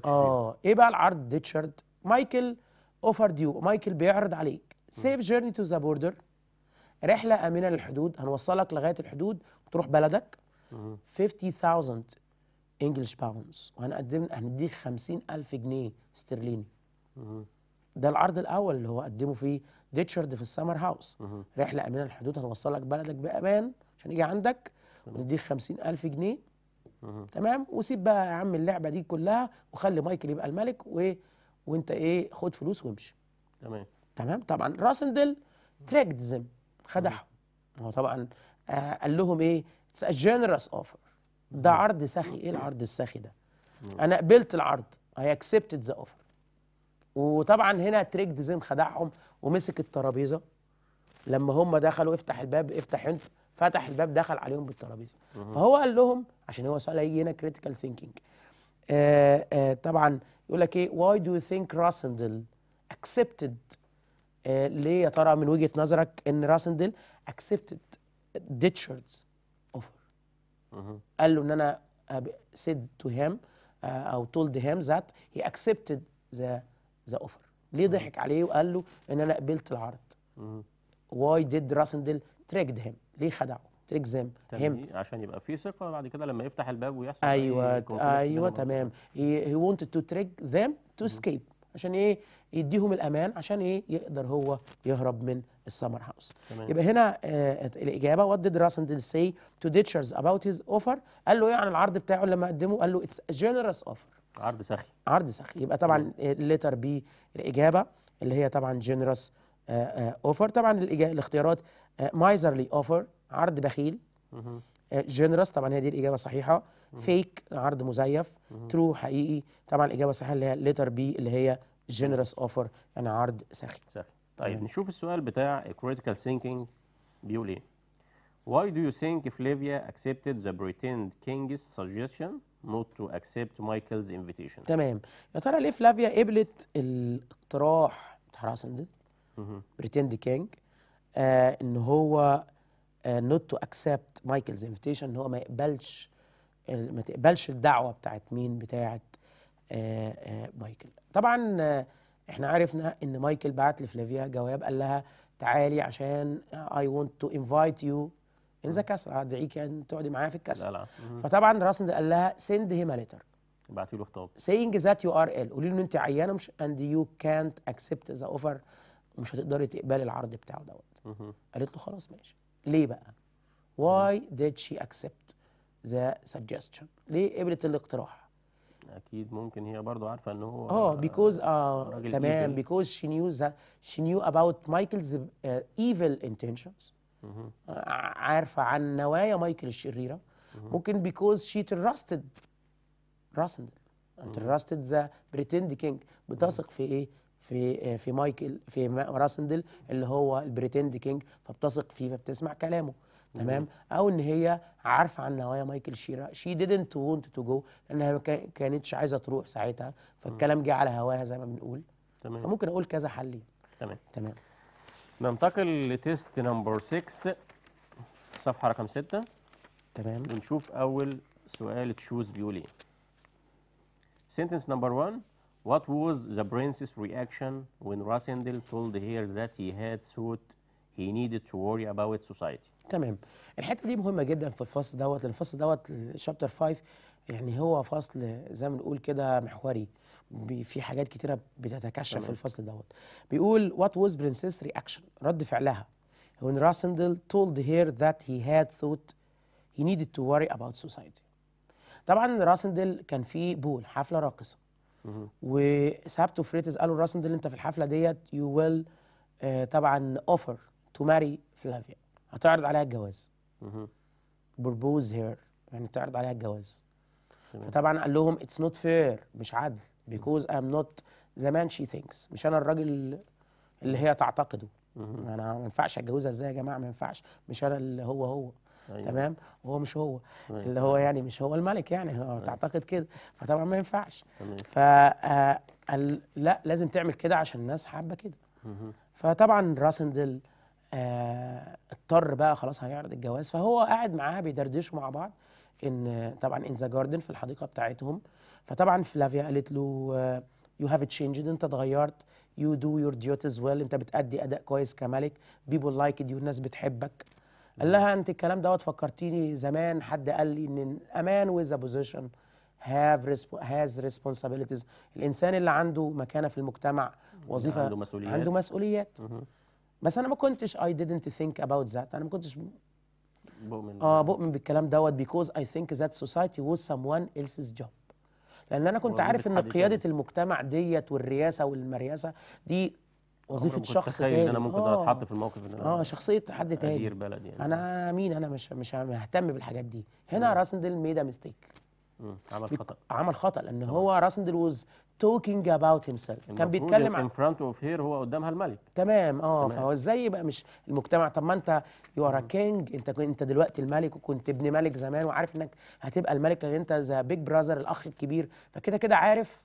اه ايه بقى العرض ديتشارد مايكل اوفر ديو مايكل بيعرض عليك سيف جيرني تو ذا بوردر رحله امنه للحدود هنوصلك لغايه الحدود وتروح بلدك 50000 انجلش باوندز وهنقدم هنديك 50000 جنيه استرليني ده العرض الاول اللي هو قدمه فيه ديتشارد في السمر هاوس رحله امنه للحدود هنوصلك بلدك بامان عشان يجي عندك ونديك 50000 جنيه تمام وسيب بقى يا عم اللعبه دي كلها وخلي مايكل يبقى الملك و وانت ايه خد فلوس وامشي تمام تمام طبعا راسندل زم خدعهم هو طبعا آه قال لهم ايه اتس جينيرس اوفر ده عرض سخي ايه العرض السخي ده انا قبلت العرض اي اكسبتد ذا اوفر وطبعا هنا زيم خدعهم ومسك الترابيزه لما هم دخلوا افتح الباب افتح انت فتح الباب دخل عليهم بالترابيزه فهو قال لهم عشان هو سؤال هيجي هنا كريتيكال ثينكينج آه، آه، طبعا يقول لك ايه واي دو يو ثينك راسندل اكسبتد ليه يا ترى من وجهه نظرك ان راسندل اكسبتد ديتشرز اوفر قال له ان انا سيد تو هيم او تولد هيم ذات هي اكسبتد ذا ذا اوفر ليه ضحك عليه وقال له ان انا قبلت العرض واي ديد راسندل تريكد هيم ليه خدعه الاكزام هم عشان يبقى في ثقه بعد كده لما يفتح الباب ويحصل ايوه ايوه تمام هي وونت تو تريك ذم تو اسكيب عشان ايه يديهم الامان عشان ايه يقدر هو يهرب من السمر هاوس يبقى هنا آه الاجابه وات ديد راسندل سي تو ديتشرز اباوت هيز اوفر قال له ايه عن العرض بتاعه لما قدمه قال له اتس جينيرس اوفر عرض سخي عرض سخي يبقى طبعا الليتر بي آه، الاجابه اللي هي طبعا جينيرس اوفر آه، آه، طبعا الاختيارات مايزرلي اوفر عرض بخيل جنرس آه، طبعا هي دي الاجابه الصحيحه فيك عرض مزيف ترو حقيقي طبعا الاجابه الصحيحه اللي هي ليتر بي اللي هي جنرس اوفر يعني عرض سخي سخي طيب مم. نشوف السؤال بتاع كريتيكال ثينكينج بيقول ايه Why do you think Flavia accepted the pretend king's suggestion not to accept Michael's invitation تمام يا ترى ليه فلافيا قبلت الاقتراح بتاع راسن ده pretend king آه، ان هو نوت تو اكسبت مايكلز انفيتيشن ان هو ما يقبلش ما تقبلش الدعوه بتاعت مين بتاعت آه، آه، مايكل طبعا آه، احنا عرفنا ان مايكل بعت لفلافيا جواب قال لها تعالي عشان اي ونت تو انفايت يو ان ذا كاسل ادعيك ان تقعدي معايا في الكاسل لا لا. فطبعا راسند قال لها سند هيم ا ليتر بعتي له خطاب سينج ذات يو ار ال قولي له ان انت عيانه مش اند يو كانت اكسبت ذا اوفر مش هتقدري تقبلي العرض بتاعه دوت قالت له خلاص ماشي ليه بقى؟ Why did she accept the suggestion؟ ليه قبلت الاقتراح؟ اكيد ممكن هي برضو عارفه ان هو اه بيكوز اه تمام بيكوز شي نيو ذات شي نيو اباوت مايكلز ايفل انتنشنز عارفه عن نوايا مايكل الشريره ممكن بيكوز شي تراستد راسندل ترستد ذا بريتند كينج بتثق في ايه؟ في آه، في مايكل في راسندل اللي هو البريتند كينج فبتثق فيه فبتسمع كلامه تمام او ان هي عارفه عن نوايا مايكل شيرا شي ديدنت وونت تو جو لانها ما كانتش عايزه تروح ساعتها فالكلام جه على هواها زي ما بنقول تمام فممكن اقول كذا حل تمام تمام ننتقل لتيست نمبر 6 صفحه رقم 6 تمام ونشوف اول سؤال تشوز بيقول ايه سنتنس نمبر 1 What was the prince's reaction when Rassendil told her that he had thought he needed to worry about society? تمام الحته دي مهمه جدا في الفصل دوت الفصل دوت شابتر 5 يعني هو فصل زي ما نقول كده محوري في حاجات كتيره بتتكشف تمام. في الفصل دوت بيقول What was princess reaction رد فعلها when Rassendil told her that he had thought he needed to worry about society طبعا راسندل كان في بول حفله راقصه وسابتو فريتز قالوا لراسندل انت في الحفله ديت يو ويل آه، طبعا اوفر تو ماري فلافيا هتعرض عليها الجواز بربوز هير يعني تعرض عليها الجواز فطبعا قال لهم اتس نوت فير مش عدل بيكوز ام نوت ذا مان شي ثينكس مش انا الراجل اللي هي تعتقده انا ما ينفعش اتجوزها ازاي يا جماعه ما ينفعش مش انا اللي هو هو أيوة. تمام وهو مش هو أيوة. اللي هو يعني مش هو الملك يعني أيوة. تعتقد كده فطبعا ما ينفعش ف آه، لا لازم تعمل كده عشان الناس حابه كده فطبعا راسندل آه اضطر بقى خلاص هيعرض الجواز فهو قاعد معاها بيدردشوا مع بعض ان طبعا ان ذا جاردن في الحديقه بتاعتهم فطبعا فلافيا قالت له يو هاف تشينجد انت اتغيرت يو دو يور ديوتيز ويل انت بتأدي اداء كويس كملك بيبول لايك يو الناس بتحبك قال لها انت الكلام دوت فكرتيني زمان حد قال لي ان امان ويز بوزيشن هاف هاز ريسبونسابيلتيز الانسان اللي عنده مكانه في المجتمع وظيفه عنده مسؤوليات عنده مسؤوليات بس انا ما كنتش اي didnt ثينك اباوت ذات انا ما كنتش بؤمن اه بؤمن بالكلام دوت بيكوز اي ثينك ذات سوسايتي was someone else's job لان انا كنت عارف ان قياده المجتمع ديت والرياسه والمرياسه دي وظيفه شخص تاني ان انا ممكن اتحط آه. في الموقف ان انا اه شخصيه حد تاني ادير بلد يعني انا مين انا مش مش مهتم بالحاجات دي هنا راسندل ميد ا ميستيك عمل خطا عمل خطا لان طبعا. هو راسندل ووز توكينج اباوت هيم سيلف كان بيتكلم عن فرونت اوف هير هو قدامها الملك تمام اه فهو ازاي يبقى مش المجتمع طب ما انت يو ار كينج انت انت دلوقتي الملك وكنت ابن ملك زمان وعارف انك هتبقى الملك لان انت ذا بيج براذر الاخ الكبير فكده كده عارف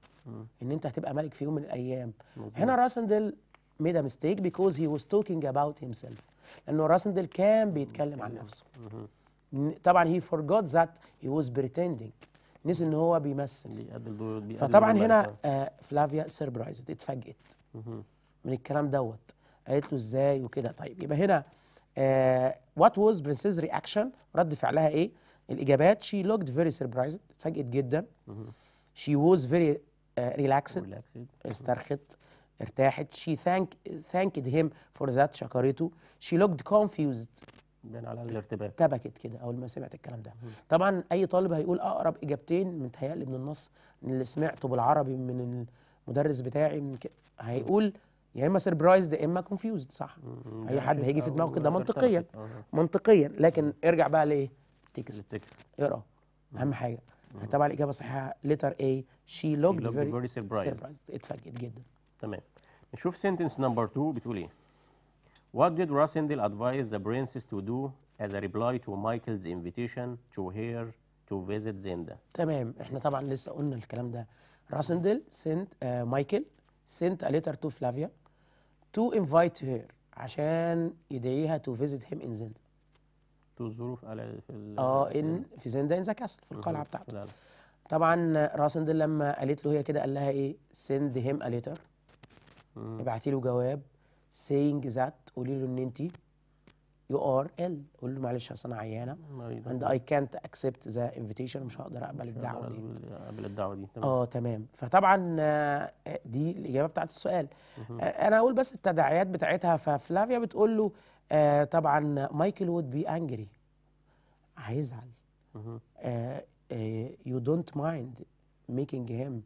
ان انت هتبقى ملك في يوم من الايام مم. هنا راسندل made a mistake because he was talking about himself لأنه راسندل كان بيتكلم عن نفسه طبعا he forgot that he was pretending نسي ان هو بيمثل دور فطبعا هنا آه فلافيا سربرايزد اتفاجئت من الكلام دوت قالت له ازاي وكده طيب يبقى هنا وات واز princess رياكشن رد فعلها ايه الاجابات شي looked فيري surprised اتفاجئت جدا شي واز فيري ريلاكسد استرخت ارتاحت she ثانك thanked him for that شكرته she looked confused بناء على الارتباك ارتبكت كده اول ما سمعت الكلام ده طبعا اي طالب هيقول اقرب اجابتين متهيألي من النص من اللي سمعته بالعربي من المدرس بتاعي من ك... هيقول يا اما سربرايزد يا اما كونفيوزد صح مم. اي يعني حد هيجي في دماغه كده منطقيا منطقيا لكن ارجع بقى لايه تكست اقرا اهم حاجه طبعا الاجابه صحيحه ليتر A she looked, فيري سربرايزد very, surprised اتفاجئت جدا تمام نشوف سنتنس نمبر 2 بتقول ايه What did Rosendale advise the princess to do as a reply to Michael's invitation to her to visit Zenda تمام احنا طبعا لسه قلنا الكلام ده راسندل sent مايكل آه، sent a letter to فلافيا to invite her عشان يدعيها to visit him in Zenda to الظروف على في اه ان في زندا ان ذا كاسل في القلعه بتاعته طبعا راسندل آه، لما قالت له هي كده قال لها ايه send him a letter ابعتي له جواب saying that قولي له ان انت يو ار ال قول له معلش اصل انا عيانه اند اي كانت اكسبت ذا انفيتيشن مش هقدر اقبل الدعوه دي اقبل الدعوه دي تمام اه تمام فطبعا آه، دي الاجابه بتاعت السؤال آه، انا اقول بس التداعيات بتاعتها ففلافيا بتقول له آه طبعا مايكل وود بي انجري هيزعل يو دونت مايند ميكينج هيم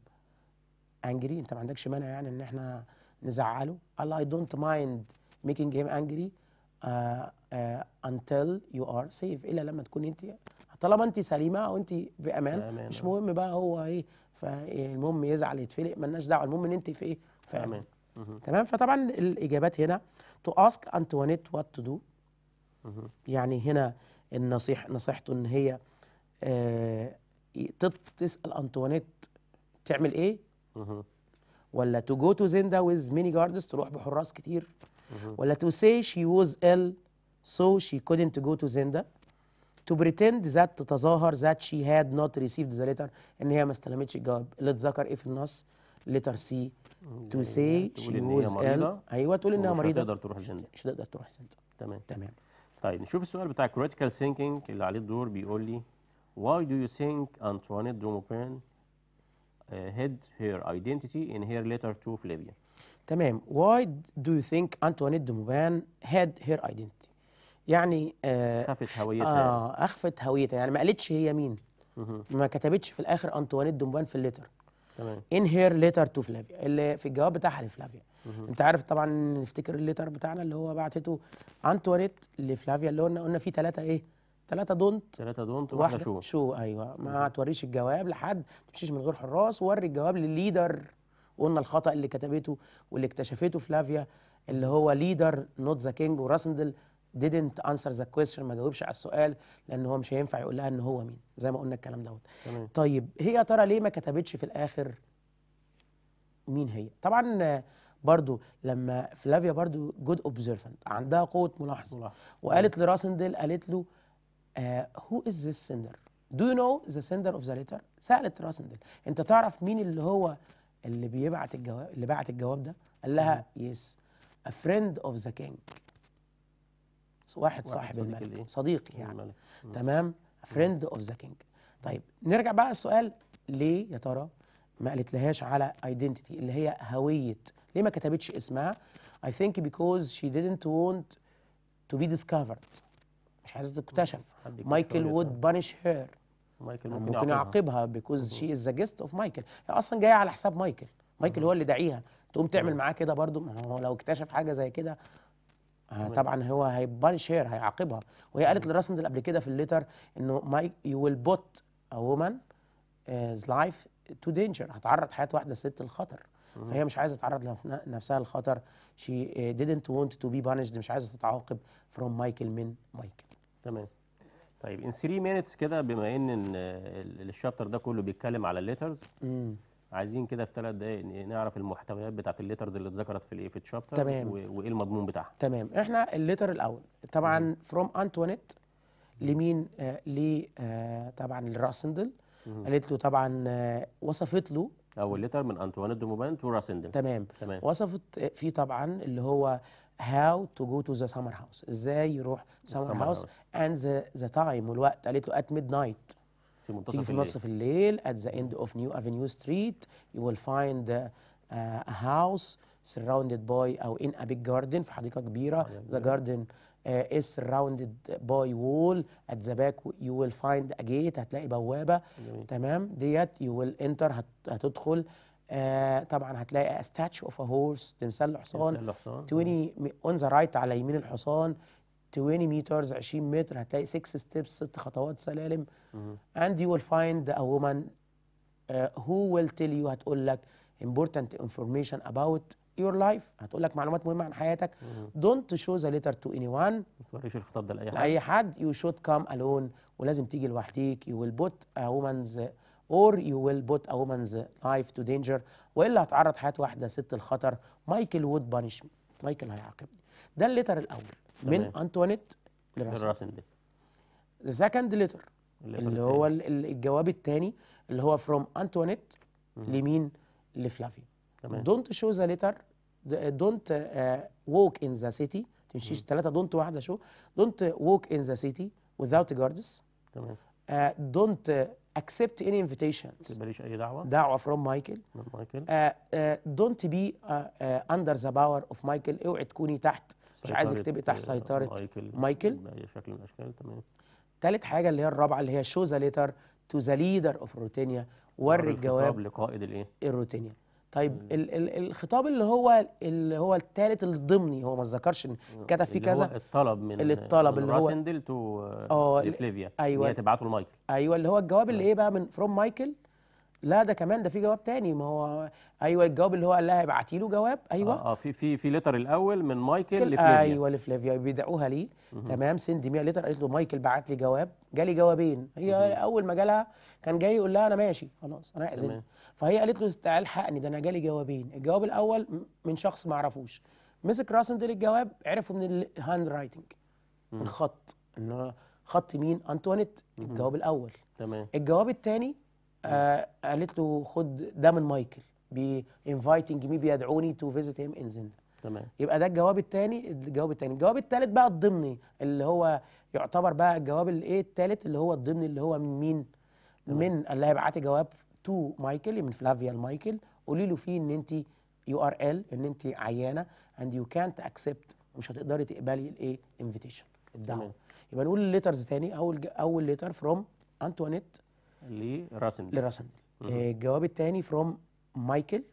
انجري انت ما عندكش مانع يعني ان احنا نزعله قال I don't mind making him angry uh, uh, until you are safe الا لما تكون انت طالما انت سليمه وانت بامان مش آه. مهم بقى هو ايه فالمهم يزعل يتفلق ملناش دعوه المهم ان انت في ايه في امان تمام فطبعا الاجابات هنا تو اسك انتوانيت وات تو دو يعني هنا النصيح نصيحته ان هي آه تسال انتوانيت تعمل ايه ولا تو جو تو زندا ويز ميني جاردز تروح بحراس كتير ولا تو سي شي ووز ال سو شي كودنت جو تو زندا تو بريتند ذات تتظاهر ذات شي هاد نوت ريسيفد ذا ليتر ان هي ما استلمتش الجواب اللي اتذكر ايه في النص ليتر سي تو سي شي ووز ال ايوه تقول انها مريضه مش هتقدر تروح زندا مش هتقدر تروح زندا تمام تمام طيب نشوف السؤال بتاع كريتيكال ثينكينج اللي عليه الدور بيقول لي why do you think Antoinette de hid uh, her identity in her letter to Flavia. تمام why do you think Antoinette de هيد هير her identity يعني اخفت uh, هويتها اه اخفت هويتها يعني ما قالتش هي مين ما كتبتش في الاخر انتوانيت دومبان في الليتر تمام ان هير ليتر تو فلافيا اللي في الجواب بتاعها لفلافيا انت عارف طبعا نفتكر الليتر بتاعنا اللي هو بعتته انتوانيت لفلافيا اللي قلنا قلنا فيه ثلاثه ايه ثلاثه دونت ثلاثه دونت واحده شو شو ايوه ما توريش الجواب لحد ما تمشيش من غير حراس وري الجواب للليدر قلنا الخطا اللي كتبته واللي اكتشفته فلافيا اللي هو ليدر نوت ذا كينج وراسندل didn't answer the question ما جاوبش على السؤال لان هو مش هينفع يقول لها ان هو مين زي ما قلنا الكلام دوت طيب هي ترى ليه ما كتبتش في الاخر مين هي طبعا برضو لما فلافيا برضو جود اوبزرفنت عندها قوه ملاحظه وقالت لراسندل قالت له uh, who is this sender do you know the sender of the letter سألت راسندل انت تعرف مين اللي هو اللي بيبعت الجواب اللي بعت الجواب ده قال لها يس a friend of the king واحد صاحب الملك صديق, صديق يعني الملك. تمام a friend of the king طيب نرجع بقى السؤال ليه يا ترى ما قالت لهاش على identity اللي هي هويه ليه ما كتبتش اسمها I think because she didn't want to be discovered مش عايزه تكتشف مايكل وود بانش هير مايكل ممكن, ممكن يعاقبها بيكوز شي از جيست اوف مايكل هي اصلا جايه على حساب مايكل مايكل هو اللي داعيها تقوم تعمل معاه كده برضو ما هو لو اكتشف حاجه زي كده آه، طبعا هو هيبانش هير هيعاقبها وهي قالت لراسندل قبل كده في الليتر انه مايك يو ويل بوت ا وومن از لايف تو دينجر هتعرض حياه واحده ست للخطر فهي مش عايزه تعرض نفسها للخطر شي آه، didn't want to be punished مش عايزه تتعاقب فروم مايكل من مايكل تمام طيب ان 3 minutes كده بما ان الشابتر ده كله بيتكلم على الليترز عايزين كده في ثلاث دقائق نعرف المحتويات بتاعت الليترز اللي اتذكرت في الايه في الشابتر تمام وايه المضمون بتاعها تمام احنا الليتر الاول طبعا مم. فروم انتوانيت لمين آه ل آه طبعا لراسندل قالت له طبعا آه وصفت له اول ليتر من انطوانيت دو موبان تو راسندل تمام. تمام وصفت آه، في طبعا اللي هو how to go to the summer house ازاي يروح سمر house and the, ذا تايم والوقت قالت له at midnight في منتصف الليل في نصف الليل ات ذا اند اوف نيو افينيو ستريت يو ويل a house surrounded by او in a big garden في حديقه كبيره the garden uh, is surrounded by wall at the back you will find a gate هتلاقي بوابه جميل. تمام ديت you will enter هت, هتدخل آه طبعا هتلاقي استاتش اوف ا هورس تمثال الحصان 20 اون ذا رايت على يمين الحصان 20 مترز 20 متر هتلاقي 6 ستيبس ست خطوات سلالم اند يو ويل فايند ا وومن هو ويل تيل يو هتقول لك important information about your life هتقول لك معلومات مهمه عن حياتك دونت شو ذا ليتر تو اني وان ما توريش الخطاب ده لاي حد لاي حد يو شود كام الون ولازم تيجي لوحديك يو ويل بوت ا وومنز or you will put a woman's life to danger والا هتعرض حياه واحده ست لخطر مايكل وود بانش مايكل هيعاقبني ده الليتر الاول من انتوانيت لراسندل ذا سكند ليتر اللي هو الجواب الثاني اللي هو فروم انتوانيت لمين لفلافيا دونت شو ذا ليتر دونت ووك ان ذا سيتي تمشيش ثلاثه دونت واحده شو دونت ووك ان ذا سيتي without a guards تمام دونت uh, accept any invitations تقبليش اي دعوه دعوه from مايكل من مايكل uh, uh, don't be uh, uh, under the power of مايكل اوعي تكوني تحت مش عايزك تبقي تحت آه، سيطره مايكل مايكل باي شكل من الاشكال تمام ثالث حاجه اللي هي الرابعه اللي هي the ليتر تو ذا ليدر اوف روتينيا وري الجواب لقائد الايه الروتينيا طيب ال ال الخطاب اللي هو اللي هو الثالث الضمني هو ما اتذكرش ان كتب فيه كذا اللي هو الطلب من اللي الطلب من اللي هو راسندل تو اه ايوه هي تبعته لمايكل ايوه اللي هو الجواب اللي ايه بقى من فروم مايكل لا ده كمان ده في جواب تاني ما هو ايوه الجواب اللي هو قال لها ابعتي له جواب ايوه اه, آه، في في في لتر الاول من مايكل لفليفيا ايوه لفليفيا بيدعوها ليه تمام سند 100 لتر قالت له مايكل بعت لي جواب جالي جوابين هي مه. اول ما جالها كان جاي يقول لها انا ماشي خلاص انا اعزل فهي قالت له تعال حقني ده انا جالي جوابين الجواب الاول من شخص ما اعرفوش مسك راسندل الجواب عرفه من الهاند رايتنج من خط انه خط مين انطوانيت الجواب الاول تمام الجواب الثاني آه قالت له خد ده من مايكل بي مي بيدعوني تو فيزيت هيم ان زند تمام يبقى ده الجواب الثاني الجواب الثاني الجواب الثالث بقى الضمني اللي هو يعتبر بقى الجواب الايه الثالث اللي هو الضمني اللي هو من مين تمام. من اللي هيبعتي جواب تو مايكل من فلافيا مايكل قولي له فيه ان انت يو ار ال ان انت عيانه اند يو كانت اكسبت مش هتقدري تقبلي الايه انفيتيشن الدعوه يبقى نقول الليترز تاني اول اول ليتر فروم انتوانيت لراسندل لراسندل آه، الجواب الثاني فروم مايكل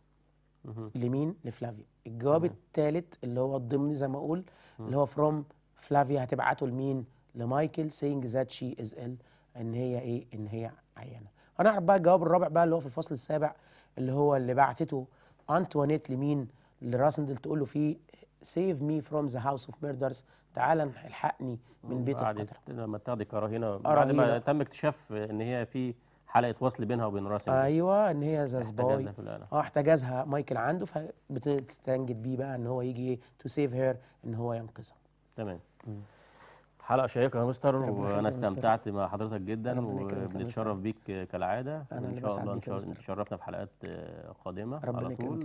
لمين لفلافيا الجواب الثالث اللي هو الضمني زي ما اقول اللي هو فروم فلافيا هتبعته لمين لمايكل سينج ذات شي از ال ان هي ايه ان هي عيانه هنعرف بقى الجواب الرابع بقى اللي هو في الفصل السابع اللي هو اللي بعتته انتوانيت لمين لراسندل تقول له فيه سيف مي فروم ذا هاوس اوف ميردرز تعالى الحقني من بيت القطر لما تاخدي كراهينه بعد ما تم اكتشاف ان هي في حلقه وصل بينها وبين راسل ايوه ان هي زازباي اه احتجزها مايكل عنده فبتستنجد بيه بقى ان هو يجي تو سيف هير ان هو ينقذها تمام حلقه شيقه يا مستر وانا استمتعت مع حضرتك جدا وبنتشرف بيك كالعاده وان شاء الله نتشرفنا حلقات قادمه على طول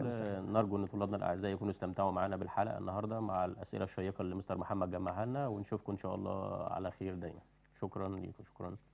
نرجو ان طلابنا الاعزاء يكونوا استمتعوا معنا بالحلقه النهارده مع الاسئله الشيقه اللي مستر محمد جمعها لنا ونشوفكم ان شاء الله على خير دايما شكرا ليكم شكرا